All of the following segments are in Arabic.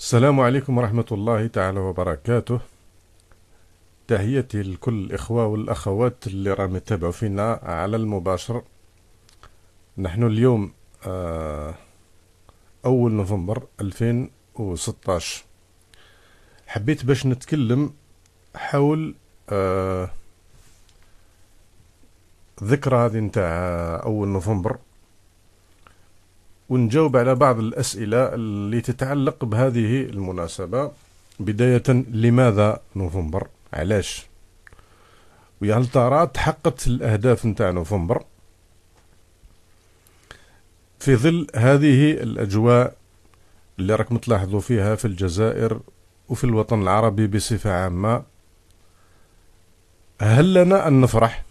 السلام عليكم ورحمة الله تعالى وبركاته تحياتي لكل الإخوة والأخوات اللي راهم يتابعوا فينا على المباشر نحن اليوم آه، أول نوفمبر 2016 حبيت باش نتكلم حول آه، ذكرى هذه نتاع أول نوفمبر ونجاوب على بعض الأسئلة اللي تتعلق بهذه المناسبة بداية لماذا نوفمبر علاش وهل هل ترى تحققت الأهداف نتاع نوفمبر في ظل هذه الأجواء اللي راكم تلاحظوا فيها في الجزائر وفي الوطن العربي بصفة عامة هل لنا أن نفرح؟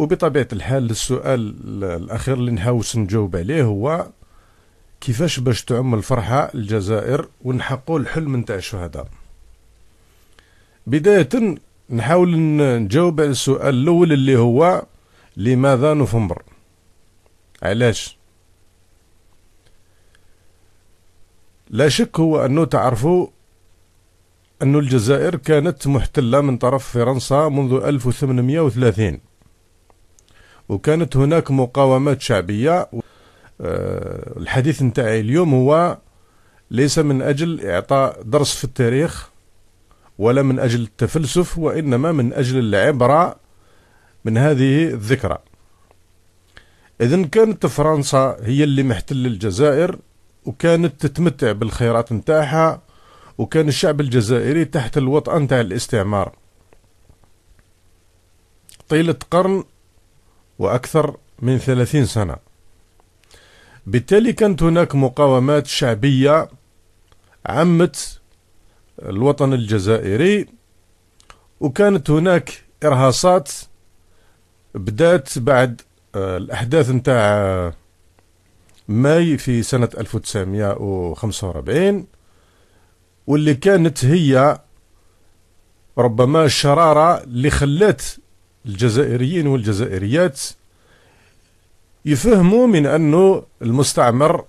وبطبيعه الحال السؤال الاخير اللي نحاوس نجاوب عليه هو كيفاش باش تعم الفرحه الجزائر ونحققوا الحلم نتاع الشهداء بدايه نحاول نجاوب على السؤال الاول اللي هو لماذا نوفمبر علاش لا شك هو انه تعرفوا أن الجزائر كانت محتلة من طرف فرنسا منذ 1830 وكانت هناك مقاومات شعبية آه، الحديث نتاعي اليوم هو ليس من أجل إعطاء درس في التاريخ ولا من أجل التفلسف وإنما من أجل العبرة من هذه الذكرى إذن كانت فرنسا هي اللي محتل الجزائر وكانت تتمتع بالخيرات نتاعها وكان الشعب الجزائري تحت الوطأة نتاع الاستعمار طيلة قرن وأكثر من ثلاثين سنة بالتالي كانت هناك مقاومات شعبية عمت الوطن الجزائري وكانت هناك إرهاصات بدات بعد آه، الأحداث نتاع آه، ماي في سنة 1945 واللي كانت هي ربما الشرارة اللي خلات الجزائريين والجزائريات يفهموا من أنه المستعمر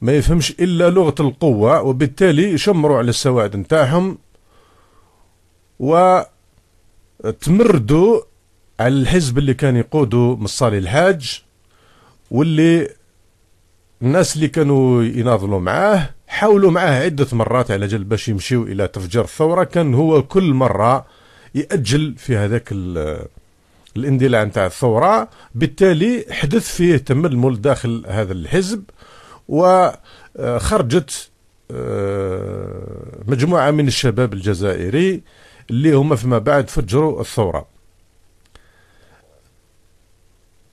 ما يفهمش إلا لغة القوة وبالتالي يشمروا على السواعد نتاعهم وتمردوا على الحزب اللي كان يقوده مصالي الحاج واللي الناس اللي كانوا يناضلوا معاه حاولوا معاه عدة مرات على جل باش يمشيو إلى تفجير الثورة كان هو كل مرة ياجل في هذاك الاندلاع نتاع الثوره بالتالي حدث فيه تململ داخل هذا الحزب وخرجت آه، آه، مجموعه من الشباب الجزائري اللي هما فيما بعد فجروا الثوره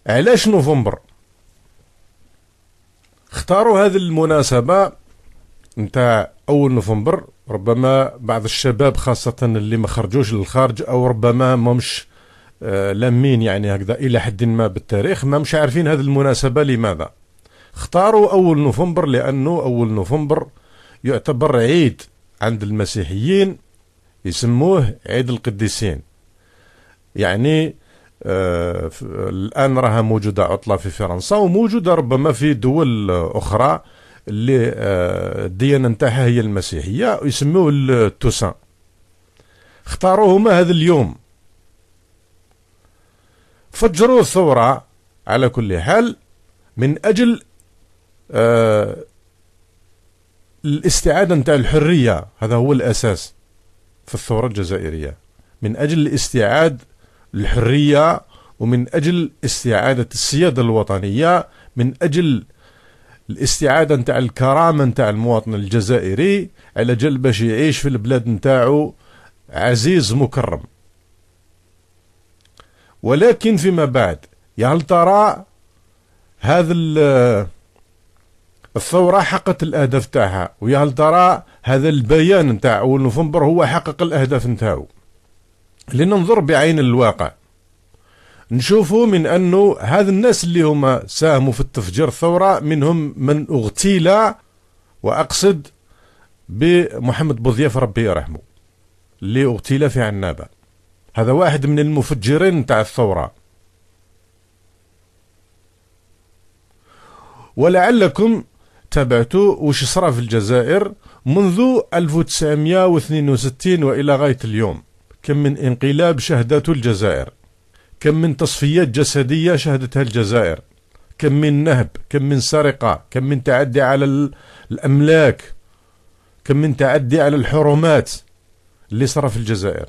علاش نوفمبر اختاروا هذه المناسبه نتاع اول نوفمبر ربما بعض الشباب خاصة اللي ما خرجوش للخارج أو ربما ما مش آه، لامين يعني هكذا إلى حد ما بالتاريخ ما مش عارفين هذه المناسبة لماذا اختاروا أول نوفمبر لأنه أول نوفمبر يعتبر عيد عند المسيحيين يسموه عيد القديسين يعني آه الآن راها موجودة عطلة في فرنسا وموجودة ربما في دول أخرى اللي آه، الديانه نتاعها هي المسيحيه يسموه التوسان اختاروهما هذا اليوم فجروا الثوره على كل حال من اجل آه، الاستعاده نتاع الحريه هذا هو الاساس في الثوره الجزائريه من اجل الاستعادة الحريه ومن اجل استعاده السياده الوطنيه من اجل الاستعاده نتاع الكرامه نتاع المواطن الجزائري على جال باش يعيش في البلاد نتاعو عزيز مكرم ولكن فيما بعد يا هل ترى هذا الثورة حققت الأهداف تاعها ويا هل ترى هذا البيان نتاع أول نوفمبر هو حقق الأهداف نتاعو لننظر بعين الواقع نشوفوا من انه هذا الناس اللي هما ساهموا في التفجير الثوره منهم من اغتيل واقصد بمحمد بوضياف ربي يرحمه اللي اغتيل في عنابه هذا واحد من المفجرين تاع الثوره ولعلكم تابعتوا وش صرا في الجزائر منذ 1962 والى غايه اليوم كم من انقلاب شهدته الجزائر كم من تصفيات جسدية شهدتها الجزائر كم من نهب كم من سرقة كم من تعدي على الأملاك كم من تعدي على الحرمات اللي صار في الجزائر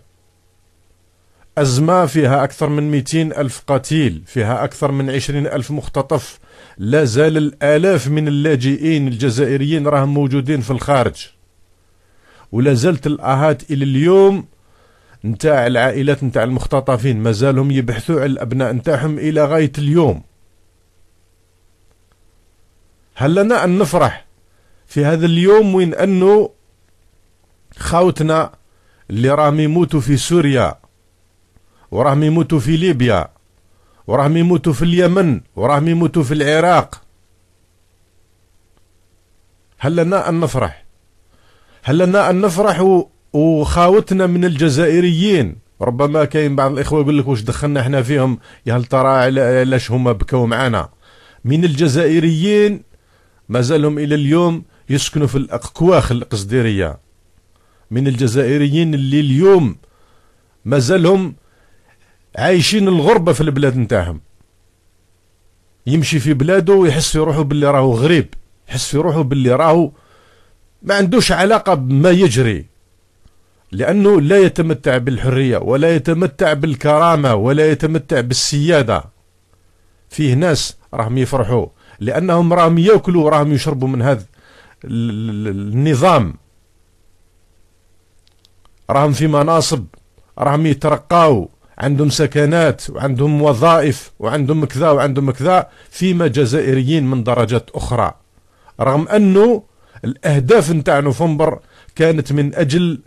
أزمة فيها أكثر من 200 ألف قتيل فيها أكثر من 20 ألف مختطف لا زال الآلاف من اللاجئين الجزائريين راهم موجودين في الخارج ولا زالت الآهات إلى اليوم نتاع العائلات نتاع المختطفين مازالهم يبحثوا على الأبناء نتاعهم إلى غاية اليوم هل لنا أن نفرح في هذا اليوم وين أنه خاوتنا اللي راهم يموتوا في سوريا وراهم يموتوا في ليبيا وراهم يموتوا في اليمن وراهم يموتوا في العراق هل لنا أن نفرح هل لنا أن نفرح وخاوتنا من الجزائريين ربما كاين بعض الاخوه يقول لك واش دخلنا احنا فيهم يا هل ترى علاش هما بكوا معنا من الجزائريين مازالهم الى اليوم يسكنوا في الاكواخ القصديريه من الجزائريين اللي اليوم مازالهم عايشين الغربه في البلاد نتاعهم يمشي في بلاده ويحس في روحه باللي راهو غريب يحس في روحه باللي راهو ما عندوش علاقه بما يجري لأنه لا يتمتع بالحرية ولا يتمتع بالكرامة ولا يتمتع بالسيادة فيه ناس راهم يفرحوا لأنهم راهم يأكلوا راهم يشربوا من هذا النظام راهم في مناصب راهم يترقاو عندهم سكنات وعندهم وظائف وعندهم كذا وعندهم كذا فيما جزائريين من درجات أخرى رغم أنه الأهداف نتاع نوفمبر كانت من أجل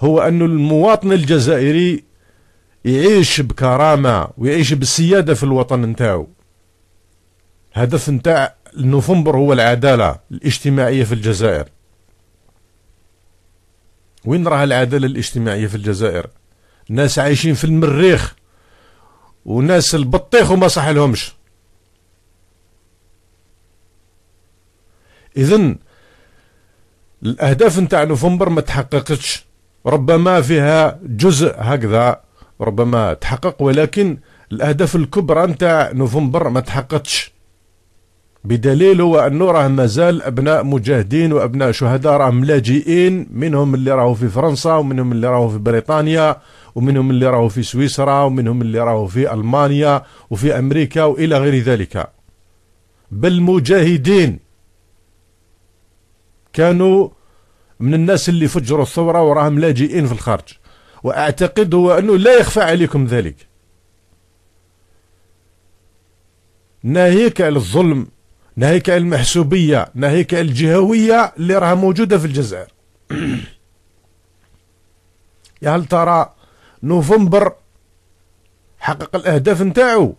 هو أن المواطن الجزائري يعيش بكرامة ويعيش بالسيادة في الوطن نتاعو هدف نتاع نوفمبر هو العدالة الاجتماعية في الجزائر وين راها العدالة الاجتماعية في الجزائر ناس عايشين في المريخ وناس البطيخ وما صح لهمش اذا الاهداف نتاع نوفمبر ما تحققتش ربما فيها جزء هكذا ربما تحقق ولكن الأهداف الكبرى نتاع نوفمبر ما تحققتش بدليل هو أنه راه مازال أبناء مجاهدين وأبناء شهداء راه ملاجئين منهم اللي راهو في فرنسا ومنهم اللي راهو في بريطانيا ومنهم اللي راهو في سويسرا ومنهم اللي راهو في ألمانيا وفي أمريكا وإلى غير ذلك بل مجاهدين كانوا من الناس اللي فجروا الثورة وراهم لاجئين في الخارج وأعتقد هو أنه لا يخفى عليكم ذلك ناهيك على الظلم ناهيك على المحسوبية ناهيك على الجهوية اللي راها موجودة في الجزائر يا هل ترى نوفمبر حقق الأهداف نتاعو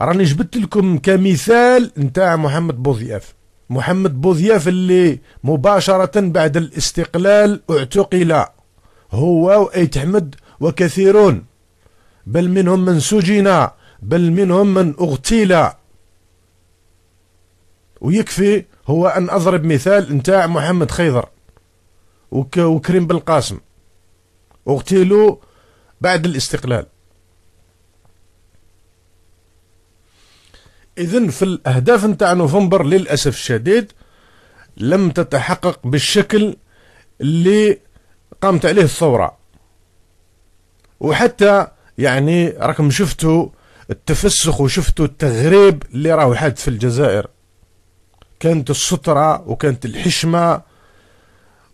راني جبت لكم كمثال نتاع محمد بوضياف محمد بوضياف اللي مباشرة بعد الاستقلال اعتقل هو وأيت أحمد وكثيرون بل منهم من سجن بل منهم من اغتيل ويكفي هو أن أضرب مثال نتاع محمد خيضر وكريم بالقاسم اغتيلوا بعد الاستقلال اذا في الاهداف نتاع نوفمبر للاسف الشديد لم تتحقق بالشكل اللي قامت عليه الثوره وحتى يعني راكم شفتوا التفسخ وشفتوا التغريب اللي راهو حادث في الجزائر كانت السطره وكانت الحشمه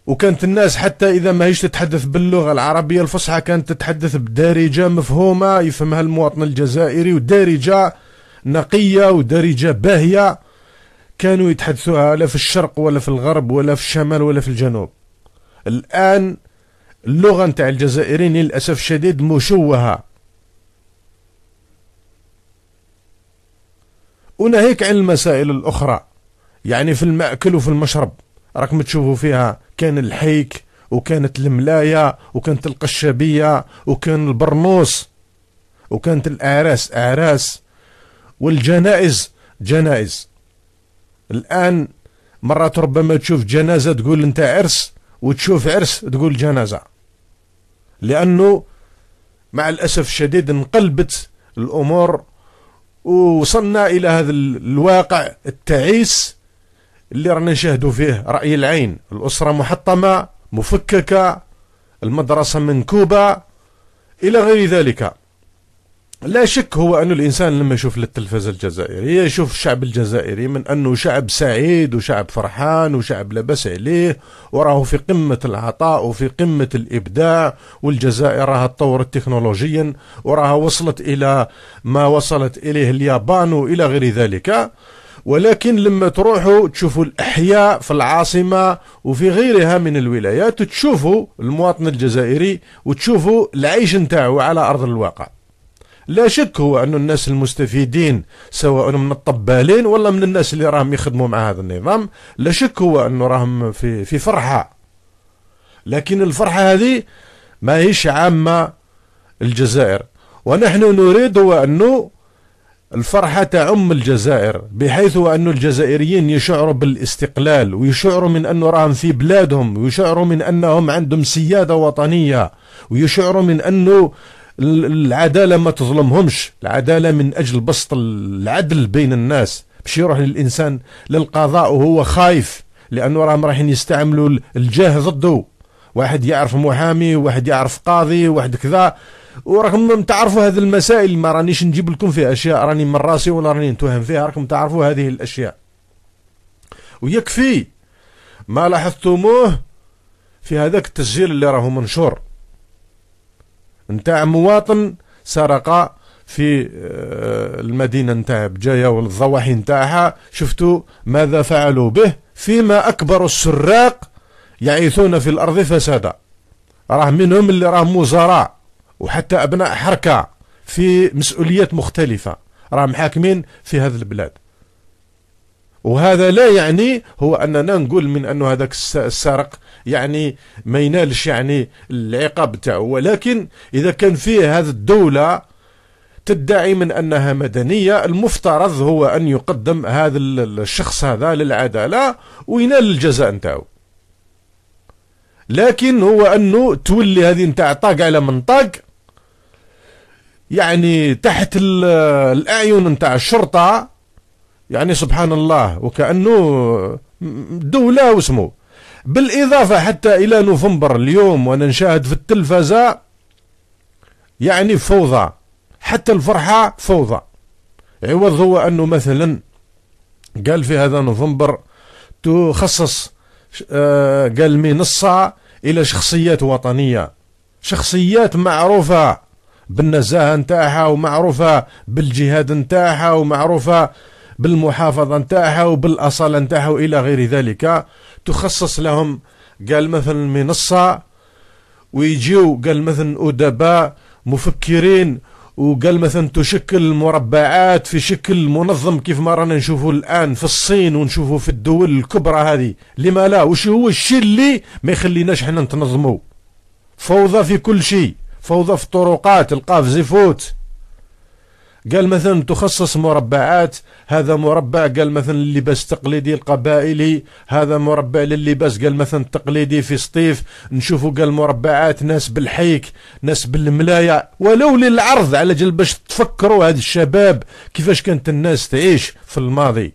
وكانت الناس حتى اذا ما هيش تتحدث باللغه العربيه الفصحى كانت تتحدث بدارجه مفهومه يفهمها المواطن الجزائري ودارجه نقية ودارجة باهية كانوا يتحدثوها لا في الشرق ولا في الغرب ولا في الشمال ولا في الجنوب الآن اللغة نتاع الجزائريين للأسف الشديد مشوهة وناهيك عن المسائل الأخرى يعني في المأكل وفي المشرب راكم تشوفوا فيها كان الحيك وكانت الملاية وكانت القشابية وكان البرنوس وكانت الأعراس أعراس والجنائز جنائز الآن مرات ربما تشوف جنازة تقول أنت عرس وتشوف عرس تقول جنازة لأنه مع الأسف الشديد انقلبت الأمور ووصلنا إلى هذا الواقع التعيس اللي رانا نشاهدوا فيه رأي العين الأسرة محطمة مفككة المدرسة منكوبة إلى غير ذلك لا شك هو أن الإنسان لما يشوف للتلفزة الجزائرية يشوف الشعب الجزائري من أنه شعب سعيد وشعب فرحان وشعب لبس عليه وراه في قمة العطاء وفي قمة الإبداع والجزائر راها تطورت تكنولوجيا وراها وصلت إلى ما وصلت إليه اليابان وإلى غير ذلك ولكن لما تروحوا تشوفوا الأحياء في العاصمة وفي غيرها من الولايات تشوفوا المواطن الجزائري وتشوفوا العيش نتاعو على أرض الواقع لا شك هو انه الناس المستفيدين سواء من الطبالين ولا من الناس اللي راهم يخدموا مع هذا النظام لا شك هو أنه راهم في, في فرحة لكن الفرحة هذه ما هيش عامة الجزائر ونحن نريد هو أنه الفرحة تعم الجزائر بحيث أن الجزائريين يشعروا بالاستقلال ويشعروا من أنه راهم في بلادهم ويشعروا من أنهم عندهم سيادة وطنية ويشعروا من أنه العداله ما تظلمهمش العداله من اجل بسط العدل بين الناس باش يروح للانسان للقضاء وهو خايف لانه راهم رايحين يستعملوا الجاه ضده واحد يعرف محامي واحد يعرف قاضي واحد كذا وراكم تعرفوا هذه المسائل ما رانيش نجيب لكم فيها اشياء راني من راسي ولا راني نتوهم فيها راكم تعرفوا هذه الاشياء ويكفي ما لاحظتموه في هذاك التسجيل اللي راهو منشور نتاع مواطن سرق في آه، المدينة نتاع بجاية والضواحي نتاعها شفتوا ماذا فعلوا به فيما أكبر السراق يعيثون في الأرض فسادا راه منهم اللي راهم وزراء وحتى أبناء حركة في مسؤوليات مختلفة راهم حاكمين في هذه البلاد وهذا لا يعني هو أننا نقول من أنه هذاك السارق يعني ما ينالش يعني العقاب تاعه ولكن إذا كان فيه هذه الدولة تدعي من أنها مدنية المفترض هو أن يقدم هذا الشخص هذا للعدالة وينال الجزاء نتاعو لكن هو أنه تولي هذه نتاع طاق على منطق يعني تحت الأعين نتاع الشرطة يعني سبحان الله وكأنه دولة واسمه بالإضافة حتى إلى نوفمبر اليوم وأنا نشاهد في التلفزة يعني فوضى حتى الفرحة فوضى عوض هو أنه مثلا قال في هذا نوفمبر تخصص آه، قال منصة إلى شخصيات وطنية شخصيات معروفة بالنزاهة نتاعها ومعروفة بالجهاد نتاعها ومعروفة بالمحافظة نتاعها وبالأصالة نتاعها وإلى غير ذلك تخصص لهم قال مثلا منصة ويجيو قال مثلا أدباء مفكرين وقال مثلا تشكل مربعات في شكل منظم كيف ما رانا نشوفه الان في الصين ونشوفه في الدول الكبرى هذه لما لا وش هو الشيء اللي ما يخليناش احنا نتنظموا فوضى في كل شيء فوضى في الطرقات القاف زيفوت قال مثلا تخصص مربعات هذا مربع قال مثلا اللباس التقليدي القبائلي هذا مربع للباس قال مثلا التقليدي في سطيف نشوفوا قال مربعات ناس بالحيك ناس بالملايا ولو للعرض على جل باش تفكروا هاد الشباب كيفاش كانت الناس تعيش في الماضي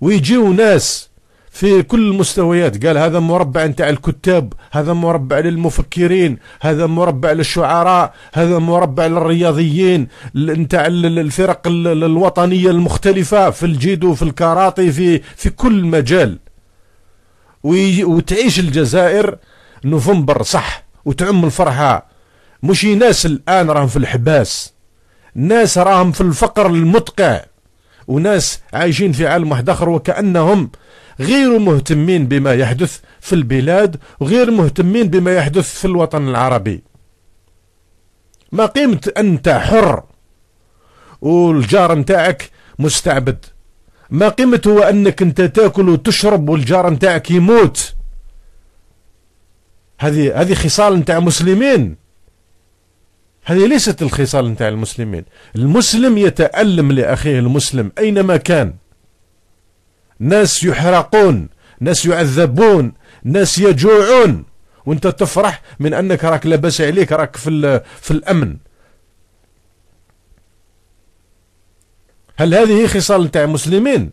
ويجيو ناس في كل المستويات قال هذا مربع نتاع الكتاب هذا مربع للمفكرين هذا مربع للشعراء هذا مربع للرياضيين نتاع الفرق الوطنية المختلفة في الجيدو في الكاراتي في في كل مجال وتعيش الجزائر نوفمبر صح وتعم الفرحة مش ناس الآن راهم في الحباس ناس راهم في الفقر المدقع وناس عايشين في عالم واحد آخر وكأنهم غير مهتمين بما يحدث في البلاد وغير مهتمين بما يحدث في الوطن العربي ما قيمة أنت حر والجار نتاعك مستعبد ما قيمة هو أنك أنت تاكل وتشرب والجار نتاعك يموت هذه هذه خصال نتاع مسلمين هذه ليست الخصال نتاع المسلمين المسلم يتألم لأخيه المسلم أينما كان ناس يحرقون ناس يعذبون ناس يجوعون وانت تفرح من انك راك لاباس عليك راك في في الامن هل هذه خصال نتاع المسلمين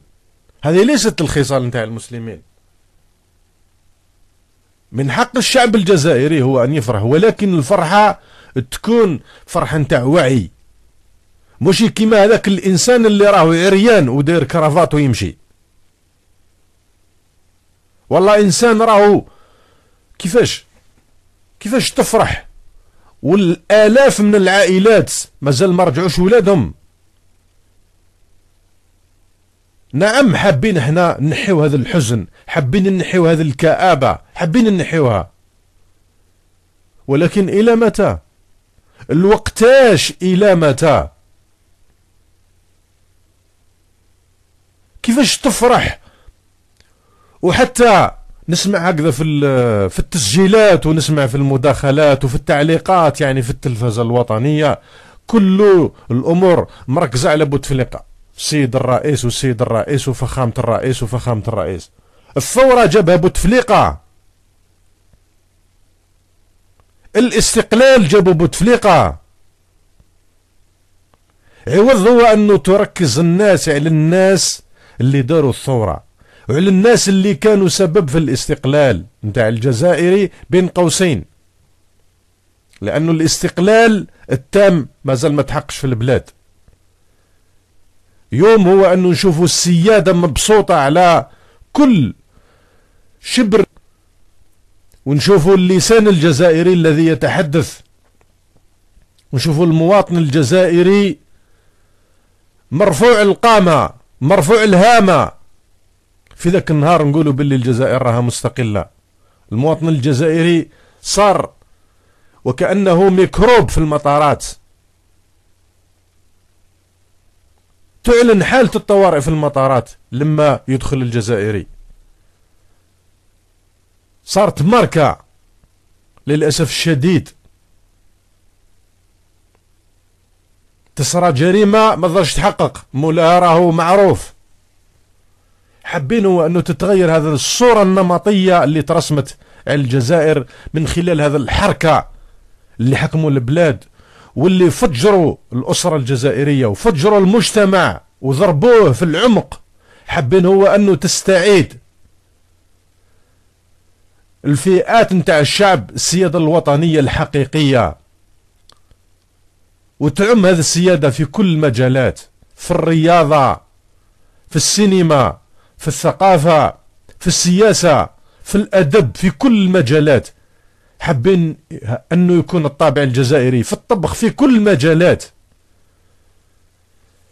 هذه ليست الخصال نتاع المسلمين من حق الشعب الجزائري هو ان يفرح ولكن الفرحه تكون فرحه نتاع وعي مش كيما هذاك الانسان اللي راهو عريان ودير كرافات ويمشي والله انسان راهو كيفاش كيفاش تفرح والالاف من العائلات مازال ما رجعوش ولادهم نعم حابين احنا نحيو هذا الحزن حابين نحيو هذه الكآبة حابين نحيوها ولكن إلى متى الوقتاش إلى متى كيفاش تفرح وحتى نسمع هكذا في في التسجيلات ونسمع في المداخلات وفي التعليقات يعني في التلفزه الوطنيه كل الامور مركزه على بوتفليقه سيد الرئيس وسيد الرئيس وفخامه الرئيس وفخامه الرئيس الثوره جابها بوتفليقه الاستقلال جابوا بوتفليقه عوض هو انه تركز الناس على الناس اللي داروا الثوره وعلى الناس اللي كانوا سبب في الاستقلال نتاع الجزائري بين قوسين لأنه الاستقلال التام مازال ما تحقش في البلاد يوم هو أنه نشوفوا السيادة مبسوطة على كل شبر ونشوفوا اللسان الجزائري الذي يتحدث ونشوفوا المواطن الجزائري مرفوع القامة مرفوع الهامة في ذاك النهار نقولوا باللي الجزائر راها مستقله المواطن الجزائري صار وكانه ميكروب في المطارات تعلن حالة الطوارئ في المطارات لما يدخل الجزائري صارت ماركة للأسف الشديد تصرى جريمة ما تقدرش تحقق مولاها راهو معروف حابين هو أنه تتغير هذه الصورة النمطية اللي ترسمت على الجزائر من خلال هذا الحركة اللي حكموا البلاد واللي فجروا الأسرة الجزائرية وفجروا المجتمع وضربوه في العمق حابين هو أنه تستعيد الفئات نتاع الشعب السيادة الوطنية الحقيقية وتعم هذه السيادة في كل المجالات في الرياضة في السينما في الثقافة في السياسة في الأدب في كل المجالات حابين أنه يكون الطابع الجزائري في الطبخ في كل المجالات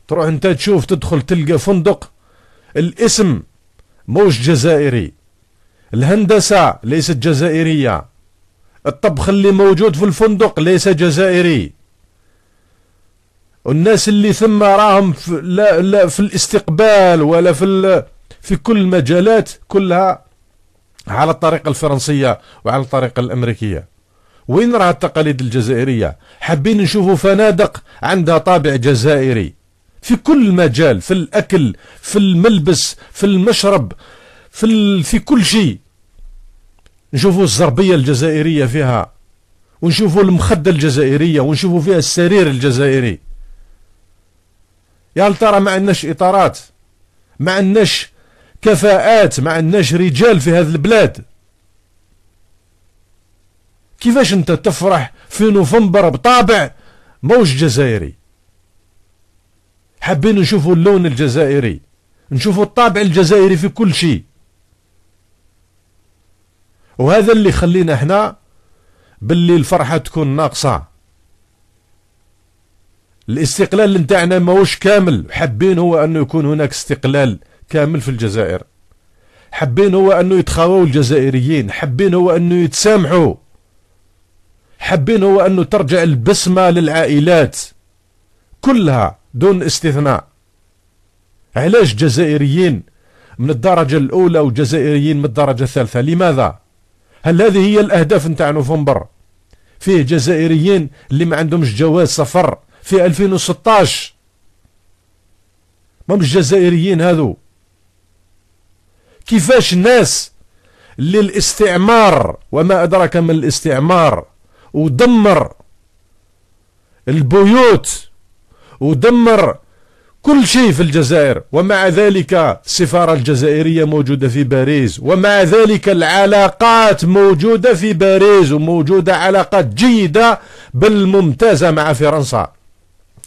تروح أنت تشوف تدخل تلقى فندق الاسم موش جزائري الهندسة ليست جزائرية الطبخ اللي موجود في الفندق ليس جزائري والناس اللي ثم راهم في, لا لا في الاستقبال ولا في في كل المجالات كلها على الطريقة الفرنسية وعلى الطريقة الأمريكية وين راه التقاليد الجزائرية حابين نشوفوا فنادق عندها طابع جزائري في كل مجال في الأكل في الملبس في المشرب في, ال... في كل شيء نشوفوا الزربية الجزائرية فيها ونشوفوا المخدة الجزائرية ونشوفوا فيها السرير الجزائري يا ترى ما عندناش إطارات ما عندناش كفاءات ما عندناش رجال في هذه البلاد كيفاش انت تفرح في نوفمبر بطابع موش جزائري حابين نشوفوا اللون الجزائري نشوفوا الطابع الجزائري في كل شيء وهذا اللي خلينا احنا باللي الفرحة تكون ناقصة الاستقلال نتاعنا ماهوش كامل حابين هو انه يكون هناك استقلال كامل في الجزائر حابين هو انه يتخاووا الجزائريين حابين هو انه يتسامحوا حابين هو انه ترجع البسمه للعائلات كلها دون استثناء علاش جزائريين من الدرجه الاولى وجزائريين من الدرجه الثالثه لماذا هل هذه هي الاهداف نتاع نوفمبر فيه جزائريين اللي ما عندهمش جواز سفر في 2016 ما مش جزائريين هذو كيفاش الناس للاستعمار وما أدرك ما الاستعمار ودمر البيوت ودمر كل شيء في الجزائر ومع ذلك السفارة الجزائرية موجودة في باريس ومع ذلك العلاقات موجودة في باريس وموجودة علاقات جيدة بل ممتازة مع فرنسا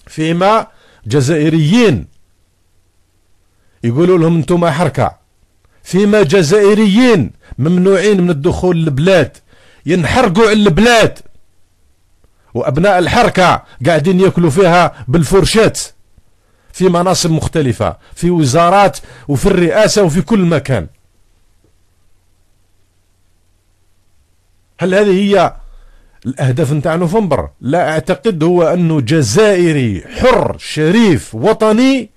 فيما جزائريين يقولوا لهم انتم حركة فيما جزائريين ممنوعين من الدخول للبلاد ينحرقوا على البلاد وأبناء الحركة قاعدين يأكلوا فيها بالفرشات في مناصب مختلفة في وزارات وفي الرئاسة وفي كل مكان هل هذه هي الأهداف نتاع نوفمبر لا أعتقد هو أنه جزائري حر شريف وطني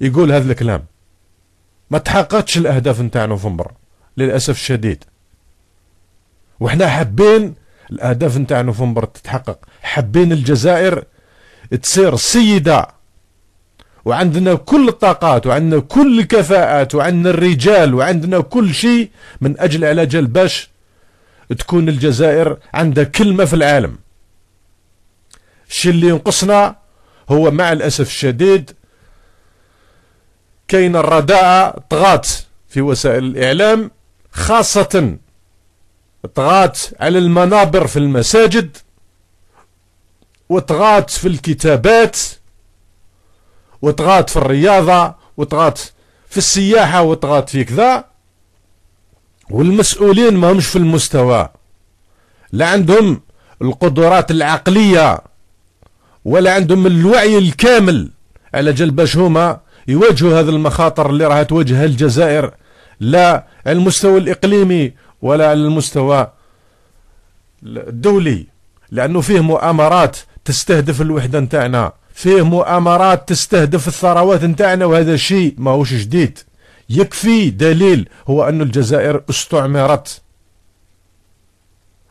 يقول هذا الكلام ما تحققتش الاهداف نتاع نوفمبر للاسف الشديد وحنا حابين الاهداف نتاع نوفمبر تتحقق حابين الجزائر تصير سيده وعندنا كل الطاقات وعندنا كل الكفاءات وعندنا الرجال وعندنا كل شيء من اجل على الباش باش تكون الجزائر عندها كلمه في العالم الشيء اللي ينقصنا هو مع الاسف الشديد كاين الرداء طغات في وسائل الإعلام خاصة طغات على المنابر في المساجد وطغات في الكتابات وطغات في الرياضة وطغات في السياحة وطغات في كذا والمسؤولين ما همش في المستوى لا عندهم القدرات العقلية ولا عندهم الوعي الكامل على جل باش هما يواجهوا هذه المخاطر اللي راح تواجهها الجزائر لا على المستوى الإقليمي ولا على المستوى الدولي لأنه فيه مؤامرات تستهدف الوحدة نتاعنا فيه مؤامرات تستهدف الثروات نتاعنا وهذا شيء ماهوش جديد يكفي دليل هو أن الجزائر استعمرت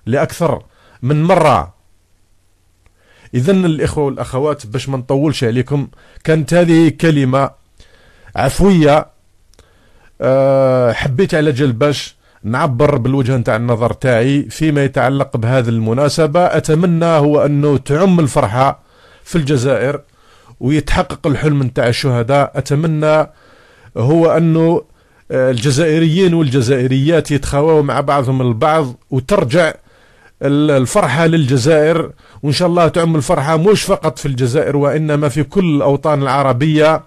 لأكثر من مرة إذا الإخوة والأخوات باش ما نطولش عليكم كانت هذه كلمة عفويه أه حبيت على جال باش نعبر بالوجه نتاع النظر تاعي فيما يتعلق بهذه المناسبه اتمنى هو انه تعم الفرحه في الجزائر ويتحقق الحلم نتاع الشهداء اتمنى هو انه آه، الجزائريين والجزائريات يتخاواو مع بعضهم البعض وترجع الفرحة للجزائر وإن شاء الله تعم الفرحة مش فقط في الجزائر وإنما في كل الأوطان العربية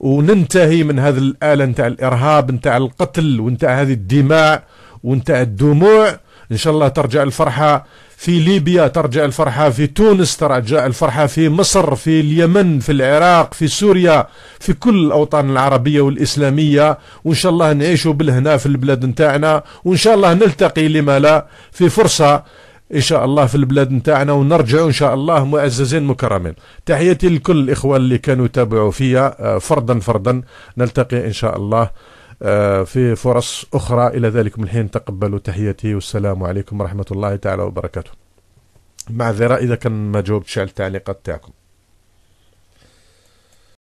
وننتهي من هذا الآلة نتاع الإرهاب نتاع القتل ونتاع هذه الدماء ونتاع الدموع إن شاء الله ترجع الفرحة في ليبيا ترجع الفرحة في تونس ترجع الفرحة في مصر في اليمن في العراق في سوريا في كل الأوطان العربية والإسلامية وإن شاء الله نعيشوا بالهنا في البلاد نتاعنا وإن شاء الله نلتقي لما لا في فرصة إن شاء الله في البلاد نتاعنا ونرجع إن شاء الله معززين مكرمين تحياتي لكل الإخوة اللي كانوا يتابعوا فيا آه، فردا فردا نلتقي إن شاء الله آه، في فرص أخرى إلى ذلك من حين تقبلوا تحياتي والسلام عليكم ورحمة الله تعالى وبركاته معذرة إذا كان ما جاوبتش على التعليقات تاعكم